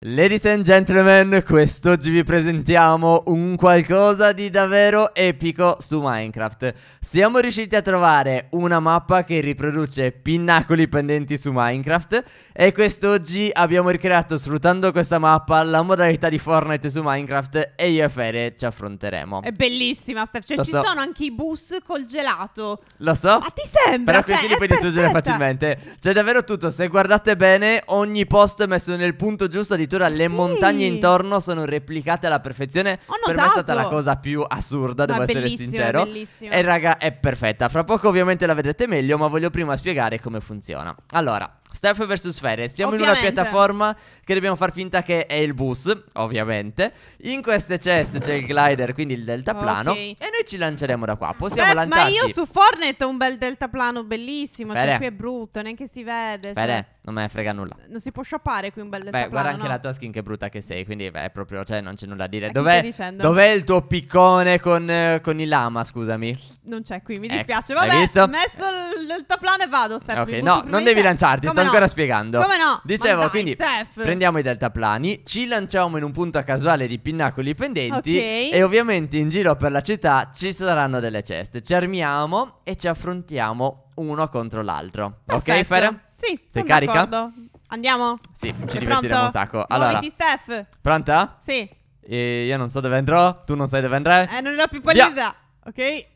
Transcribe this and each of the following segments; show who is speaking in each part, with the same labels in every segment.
Speaker 1: Ladies and gentlemen, quest'oggi vi presentiamo un qualcosa di davvero epico su Minecraft. Siamo riusciti a trovare una mappa che riproduce pinnacoli pendenti su Minecraft e quest'oggi abbiamo ricreato sfruttando questa mappa la modalità di Fortnite su Minecraft e io e Fere ci affronteremo. È
Speaker 2: bellissima Steph, cioè Lo ci so. sono anche i bus col gelato.
Speaker 1: Lo so. Ma ti sembra? Però cioè, li puoi distruggere facilmente. C'è davvero tutto, se guardate bene ogni posto è messo nel punto giusto di addirittura le sì. montagne intorno sono replicate alla perfezione. Per me è stata la cosa più assurda, ma devo essere sincero. Bellissimo. E raga, è perfetta. Fra poco ovviamente la vedrete meglio, ma voglio prima spiegare come funziona. Allora, Steph vs Ferre, siamo ovviamente. in una piattaforma che dobbiamo far finta che è il bus, ovviamente. In queste ceste c'è il glider, quindi il deltaplano. Okay. E noi ci lanceremo da qua. Possiamo Steph, lanciarci. Ma io su
Speaker 2: Fortnite ho un bel deltaplano bellissimo. Fere. Cioè, qui è brutto, neanche si vede. Fere. Cioè...
Speaker 1: Non me ne frega nulla.
Speaker 2: Non si può shoppare qui un bel deltaplano. Beh, guarda anche no? la
Speaker 1: tua skin che brutta che sei, quindi beh, proprio, cioè, non c'è nulla a dire. Dov'è, dov'è, il tuo piccone con, eh, con, il lama, scusami? Non
Speaker 2: c'è qui, mi ecco, dispiace. Ecco, Vabbè, ho messo il deltaplano e vado, Steph. Ok, no, non devi lanciarti, sto no? ancora spiegando. Come no? Dicevo, dai, quindi, Steph. prendiamo
Speaker 1: i deltaplani, ci lanciamo in un punto casuale di pinnacoli pendenti okay. e ovviamente in giro per la città ci saranno delle ceste. Ci armiamo e ci affrontiamo uno contro l'altro. Perfetto. Ok, Fer? Sì, sei carica?
Speaker 2: D'accordo. Andiamo? Sì, ci divertiremo un sacco. Allora, Muoviti, Steph.
Speaker 1: Pronta? Sì. E io non so dove andrò, tu non sai dove andrai.
Speaker 2: Eh, non ne ho più pallida. Ok.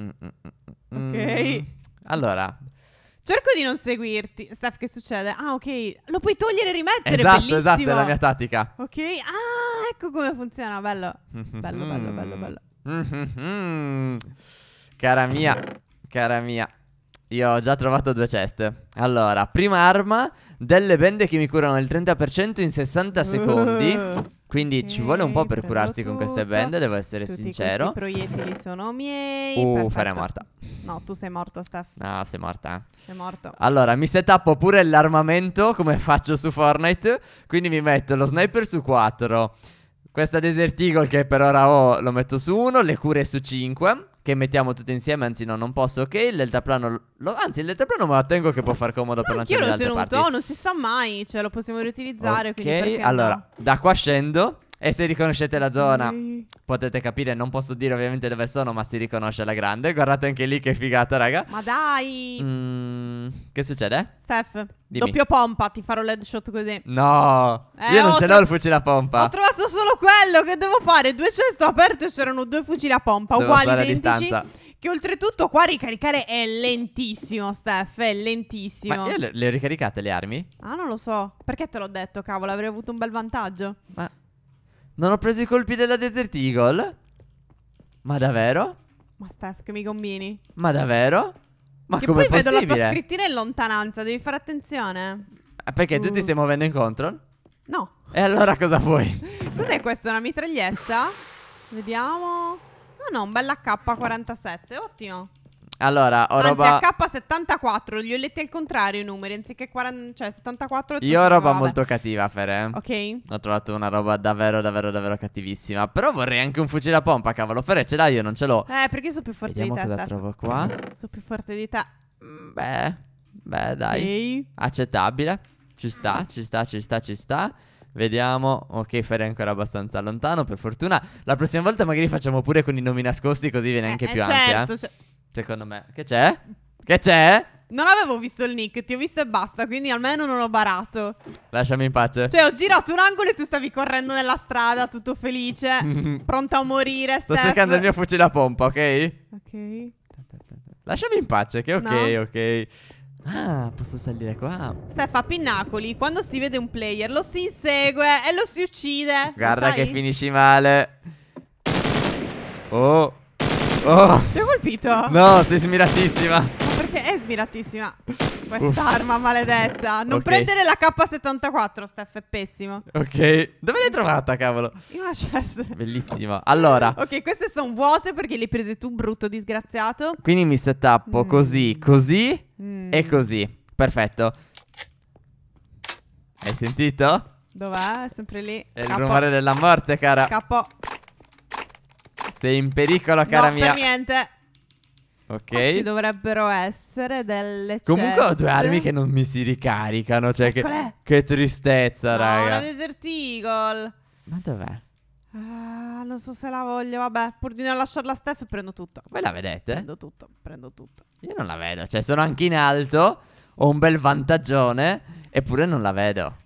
Speaker 1: Mm mm, mm, mm, mm, ok. Allora,
Speaker 2: Cerco di non seguirti. Steph, che succede? Ah, ok. Lo puoi togliere e rimettere. Esatto, bellissimo. esatto, è la mia tattica. Ok. Ah, ecco come funziona. Bello. Bello, bello, bello,
Speaker 1: bello. Mhm. Cara mia, cara mia. Io ho già trovato due ceste. Allora, prima arma, delle bende che mi curano il 30% in 60 secondi. Quindi ci vuole un po' per curarsi con queste bende, devo essere Tutti sincero. I proiettili sono miei. Uh, perfetto. è morta.
Speaker 2: No, tu sei morto, Steph.
Speaker 1: No, sei morta. Eh. Sei morto. Allora, mi setappo pure l'armamento come faccio su Fortnite. Quindi mi metto lo sniper su 4 questa Desert Eagle che per ora ho lo metto su 1, le cure su 5 che mettiamo tutte insieme, anzi no, non posso, ok? Il deltaplano, lo, anzi il deltaplano me lo tengo che può far comodo no, per lanciare le altre parti. Io l'ho tenuto,
Speaker 2: non si sa mai, cioè lo possiamo riutilizzare, Ok, allora, no.
Speaker 1: da qua scendo e se riconoscete la zona, okay. potete capire, non posso dire ovviamente dove sono, ma si riconosce la grande. Guardate anche lì che figata, raga.
Speaker 2: Ma dai!
Speaker 1: Mm, che succede?
Speaker 2: Steph, Dimmi. doppio pompa, ti farò l'headshot così.
Speaker 1: No! Eh, io non ce l'ho il fucile a pompa. Ho
Speaker 2: trovato solo quello che devo fare. Due cesto aperto e c'erano due fucili a pompa, Dovevo uguali, identici. A distanza. Che oltretutto qua ricaricare è lentissimo, Steph, è lentissimo. Ma io
Speaker 1: le ho ricaricate le armi?
Speaker 2: Ah, non lo so. Perché te l'ho detto, cavolo, avrei avuto un bel vantaggio.
Speaker 1: Ma... Non ho preso i colpi della Desert Eagle? Ma davvero?
Speaker 2: Ma Steph, che mi combini? Ma davvero? Ma che come poi vedo la tua scrittina in lontananza, devi fare attenzione.
Speaker 1: Ah, perché tu ti mm. stai muovendo incontro? No. E allora cosa vuoi?
Speaker 2: Cos'è questa? Una mitraglietta? Vediamo. No, no, un bella k 47 ottimo.
Speaker 1: Allora, ho Anzi, roba...
Speaker 2: a K74 gli ho letti al contrario i numeri, anziché 40, cioè 74 Io ho roba vabbè. molto
Speaker 1: cattiva, Fere. Ok. Ho trovato una roba davvero, davvero, davvero cattivissima. Però vorrei anche un fucile a pompa, cavolo. Fere, ce l'hai, io non ce l'ho. Eh, perché sono più forte Vediamo di te, cosa trovo qua.
Speaker 2: Sono più forte di te.
Speaker 1: Mm, beh, beh, dai. Okay. Accettabile. Ci sta, ci sta, ci sta, ci sta. Vediamo, ok Fer è ancora abbastanza lontano per fortuna La prossima volta magari facciamo pure con i nomi nascosti così viene eh, anche eh, più certo, ansia certo. Cioè, Secondo me. Che c'è? Che c'è?
Speaker 2: Non avevo visto il nick, ti ho visto e basta, quindi almeno non ho barato.
Speaker 1: Lasciami in pace. Cioè, ho
Speaker 2: girato un angolo e tu stavi correndo nella strada, tutto felice, pronto a morire. Sto Steph. cercando il mio
Speaker 1: fucile a pompa, ok? Ok. Lasciami in pace, che ok, no. ok. Ah, posso salire qua.
Speaker 2: Steffa, a Pinnacoli, quando si vede un player, lo si insegue e lo si uccide. Guarda che
Speaker 1: finisci male. Oh. Oh. Ti ho colpito? No, sei smiratissima. Ma
Speaker 2: perché è smiratissima? Quest'arma maledetta. Non okay. prendere la K74, Steph, è pessimo.
Speaker 1: Ok. Dove l'hai trovata, cavolo?
Speaker 2: In una chest.
Speaker 1: Bellissima. Allora. ok,
Speaker 2: queste sono vuote perché le hai prese tu, brutto disgraziato.
Speaker 1: Quindi mi settappo mm. così, così mm. e così. Perfetto. Hai sentito?
Speaker 2: Dov'è? Sempre lì. È il rumore
Speaker 1: della morte, cara. Capo. Sei in pericolo, cara no, mia. Non niente. Ok. O ci
Speaker 2: dovrebbero essere delle Comunque ho due armi che non
Speaker 1: mi si ricaricano. Cioè, che, che, tristezza, no, raga. Ma una Desert
Speaker 2: Eagle. Ma dov'è? Ah, non so se la voglio. Vabbè, pur di non lasciarla a Steph, prendo tutto. Voi la vedete? Prendo tutto, prendo tutto. Io
Speaker 1: non la vedo. Cioè, sono anche in alto. Ho un bel vantaggione. Eppure non la vedo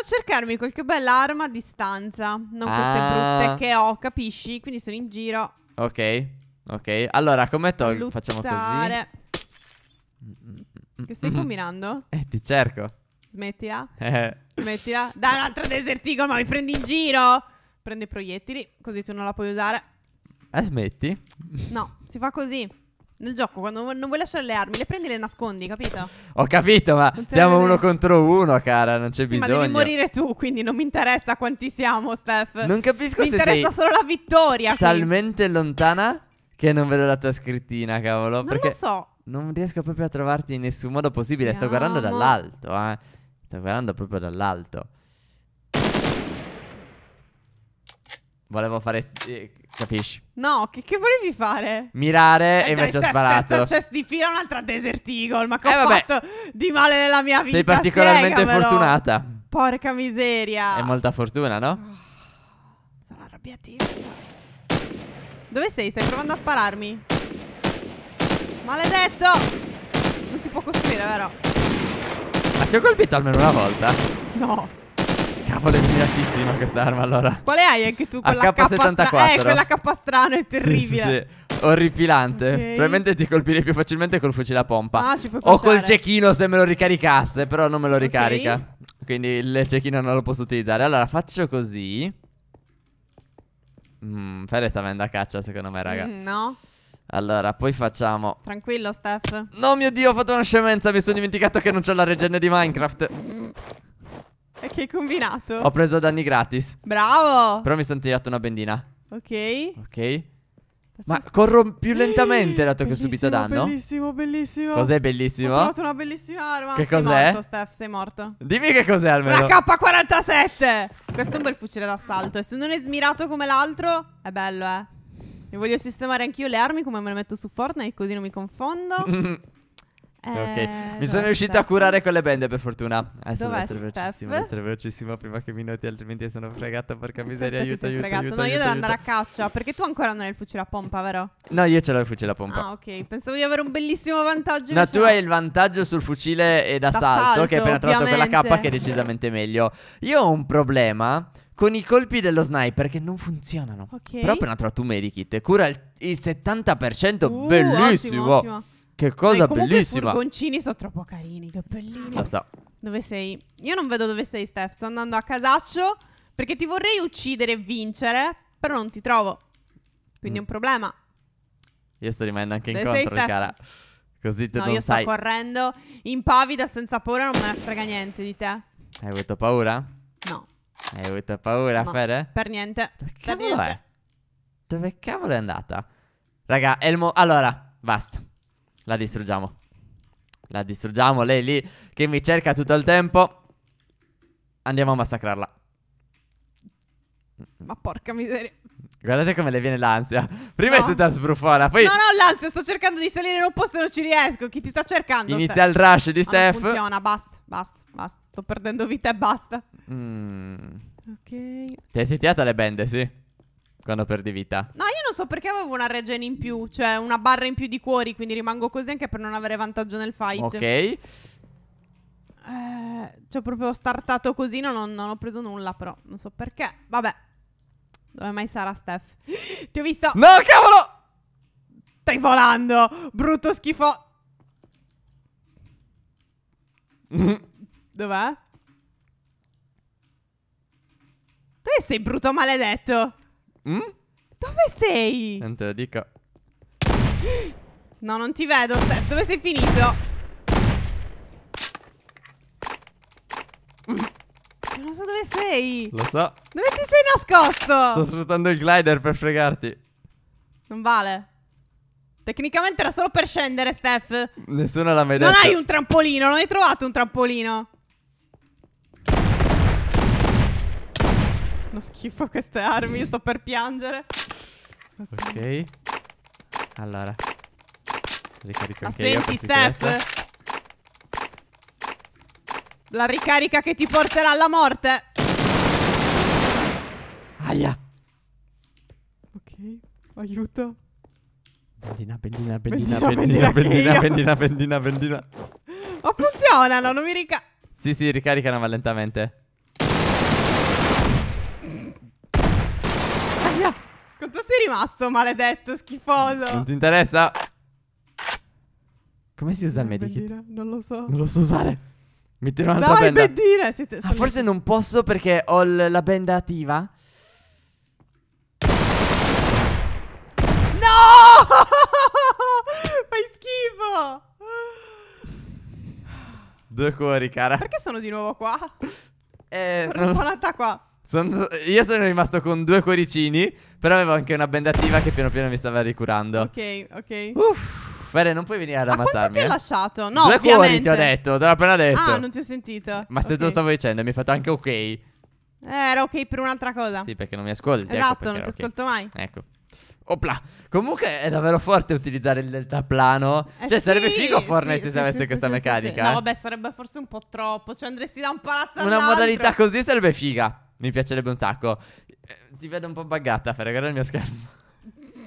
Speaker 2: a cercarmi qualche bella arma a distanza. Non ah. queste brutte che ho, capisci? Quindi sono in giro.
Speaker 1: Ok, ok. Allora, come tolgo? Facciamo così. Che stai combinando? Eh, ti cerco.
Speaker 2: Smettila. Eh. Smettila. Dai, un altro desertico, ma mi prendi in giro. Prende i proiettili, così tu non la puoi usare.
Speaker 1: Eh, smetti.
Speaker 2: No, si fa così. Nel gioco, quando non vuoi lasciare le armi, le prendi e le nascondi, capito?
Speaker 1: Ho capito, ma siamo uno contro uno, cara, non c'è sì, bisogno. Ma devi
Speaker 2: morire tu, quindi non mi interessa quanti siamo, Steph. Non capisco mi se sei. Mi interessa solo la vittoria. Talmente
Speaker 1: qui. lontana che non vedo la tua scrittina, cavolo. Non perché lo so. Non riesco proprio a trovarti in nessun modo possibile. Sto guardando dall'alto, eh. Sto guardando proprio dall'alto. Volevo fare. Eh, capisci?
Speaker 2: No, che, che, volevi fare?
Speaker 1: Mirare eh, e mezzo sbarato. Terza chest
Speaker 2: di fila, un'altra Desert Eagle. Ma che eh, ho vabbè. fatto di male nella mia vita? Sei particolarmente fortunata. Porca miseria.
Speaker 1: È molta fortuna, no? Oh, sono
Speaker 2: arrabbiatissima. Dove sei? Stai provando a spararmi? Maledetto! Non si può costruire, vero?
Speaker 1: Ma ti ho colpito almeno una volta? No. Cavolo è smiratissima quest'arma allora Quale
Speaker 2: hai anche tu? Quella AK-74 K Eh quella K strana è terribile
Speaker 1: sì, sì, sì. Orripilante okay. Probabilmente ti colpirei più facilmente col fucile a pompa ah, ci O col cecchino se me lo ricaricasse Però non me lo ricarica okay. Quindi il cecchino non lo posso utilizzare Allora faccio così mm, Fede sta venendo a caccia secondo me raga mm, No allora, poi facciamo.
Speaker 2: Tranquillo, Steph. No, mio dio, ho fatto una scemenza.
Speaker 1: Mi sono dimenticato che non c'ho la regenne di Minecraft. Mm.
Speaker 2: E che hai combinato? Ho
Speaker 1: preso danni gratis.
Speaker 2: Bravo.
Speaker 1: Però mi sono tirato una bendina.
Speaker 2: Ok.
Speaker 1: Ok. Ma corro più lentamente dato che ho subito danno.
Speaker 2: Bellissimo, bellissimo. Cos'è bellissimo? Ho trovato una bellissima arma. Che cos'è? Sei morto, Steph, sei morto. Dimmi che cos'è almeno. Una K47. Questo è un bel fucile d'assalto. E se non è smirato come l'altro, è bello, eh. Mi voglio sistemare anch'io le armi come me le metto su Fortnite, così non mi confondo. Okay. Eh, mi sono riuscito Steph? a curare
Speaker 1: con le bende per fortuna. Adesso eh, devo essere velocissimo, deve essere velocissimo prima che mi noti, altrimenti sono fregata. porca certo, miseria, certo aiuto, aiuto, aiuto, No, aiuto, io devo aiuto. andare a
Speaker 2: caccia, perché tu ancora non hai il fucile a pompa, vero?
Speaker 1: No, io ce l'ho il fucile a pompa. Ah,
Speaker 2: ok, pensavo di avere un bellissimo vantaggio. No, tu hai il
Speaker 1: vantaggio sul fucile ed assalto, che hai appena trovato quella K che è decisamente meglio. Io ho un problema con i colpi dello sniper che non funzionano. Ok. Però ho appena trovato un medikit, cura il, il 70%, uh, bellissimo. Ottimo, ottimo. Che cosa Dai, bellissima. I
Speaker 2: furgoncini sono troppo carini, che bellini. Lo so. Dove sei? Io non vedo dove sei, Steph. Sto andando a casaccio perché ti vorrei uccidere e vincere, però non ti trovo. Quindi mm. è un mm. problema.
Speaker 1: Io sto rimanendo anche dove incontro, cara. Così te no, non io sai. sto
Speaker 2: correndo impavida, senza paura, non me ne frega niente di te. Hai
Speaker 1: avuto paura? No. Hai avuto paura, no, Fede? Per niente. Dove cavolo niente. è? Dove cavolo è andata? Raga, Elmo... Allora, basta. La distruggiamo. La distruggiamo. Lei lì che mi cerca tutto il tempo. Andiamo a massacrarla.
Speaker 2: Ma porca miseria.
Speaker 1: Guardate come le viene l'ansia. Prima no. è tutta sbruffona. Poi... No, no,
Speaker 2: l'ansia. Sto cercando di salire in un posto e non ci riesco. Chi ti sta cercando? Inizia il rush di Steph. non funziona. Basta, basta, basta. Sto perdendo vita e basta.
Speaker 1: Mm. Ok. Ti hai sentita le bende, sì? Quando perdi vita.
Speaker 2: No, io so perché avevo una regen in più, cioè una barra in più di cuori, quindi rimango così anche per non avere vantaggio nel fight. Ok. Eh, ho proprio startato così, non ho, non ho preso nulla però, non so perché. Vabbè. Dove mai sarà Steph? Ti ho visto. No, cavolo! Stai volando, brutto schifo. Dov'è? Tu sei brutto maledetto. Mm? Dove sei?
Speaker 1: Non te lo dico.
Speaker 2: No, non ti vedo, Steph. Dove sei finito? Non so dove sei. Lo so. Dove ti sei nascosto? Sto
Speaker 1: sfruttando il glider per fregarti.
Speaker 2: Non vale. Tecnicamente era solo per scendere, Steph.
Speaker 1: Nessuno l'ha mai detto. Non hai
Speaker 2: un trampolino, non hai trovato un trampolino. Uno schifo queste armi, sto per piangere.
Speaker 1: Ok. Allora. Ricarico Ma senti, Steph?
Speaker 2: La ricarica che ti porterà alla morte. Aia. Ok, aiuto.
Speaker 1: Bendina, bendina, bendina, bendina, bendina, bendina, bendina, bendina,
Speaker 2: Ma funzionano, non mi ricarica.
Speaker 1: Sì, sì, ricaricano ma lentamente.
Speaker 2: rimasto, maledetto, schifoso?
Speaker 1: Non ti interessa? Come si usa il medikit? Non lo so. Non lo so usare. Mi tiro un'altra Dai, benda. Dai, siete... ah, forse non posso perché ho la benda attiva. No!
Speaker 2: Fai schifo!
Speaker 1: Due cuori, cara. Perché
Speaker 2: sono di nuovo qua? Eh, sono non... qua.
Speaker 1: Sono... Io sono rimasto con due cuoricini, però avevo anche una benda attiva che piano piano mi stava ricurando.
Speaker 2: Ok, ok. Uff,
Speaker 1: Fede, non puoi venire ad ammazzarmi. Ma ti ho eh. lasciato? No, Due ovviamente. cuori ti ho detto, te l'ho appena detto. Ah, non ti ho sentito. Ma se okay. te lo stavo dicendo, mi hai fatto anche ok. Eh,
Speaker 2: era ok per un'altra cosa. Sì, perché non
Speaker 1: mi ascolti. Ecco esatto, ecco non ti ascolto mai. Ecco. Opla. Comunque è davvero forte utilizzare il deltaplano. Eh cioè, sì, sarebbe figo Fortnite sì, se avesse sì, questa meccanica. No, eh. vabbè,
Speaker 2: sarebbe forse un po' troppo. Cioè, andresti da un palazzo Una all'altro. Una modalità così
Speaker 1: sarebbe figa. Mi piacerebbe un sacco. Eh, ti vedo un po' buggata, Fere, guarda il mio schermo.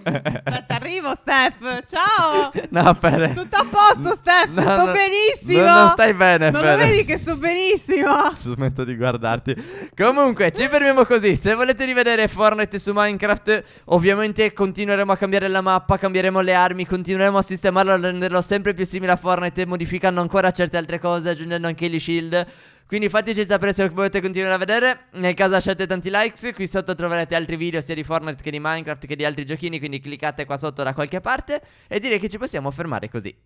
Speaker 2: Aspetta, arrivo, Steph. Ciao.
Speaker 1: No, Fere. Tutto
Speaker 2: a posto, Steph. No, sto no, benissimo. No, non stai bene, Non Fere. lo vedi che sto benissimo?
Speaker 1: Ci smetto di guardarti. Comunque, ci fermiamo così. Se volete rivedere Fortnite su Minecraft, ovviamente continueremo a cambiare la mappa, cambieremo le armi, continueremo a sistemarlo, a renderlo sempre più simile a Fortnite, modificando ancora certe altre cose, aggiungendo anche gli shield. Quindi fateci sapere se volete continuare a vedere Nel caso lasciate tanti likes Qui sotto troverete altri video sia di Fortnite che di Minecraft che di altri giochini Quindi cliccate qua sotto da qualche parte E direi che ci possiamo fermare così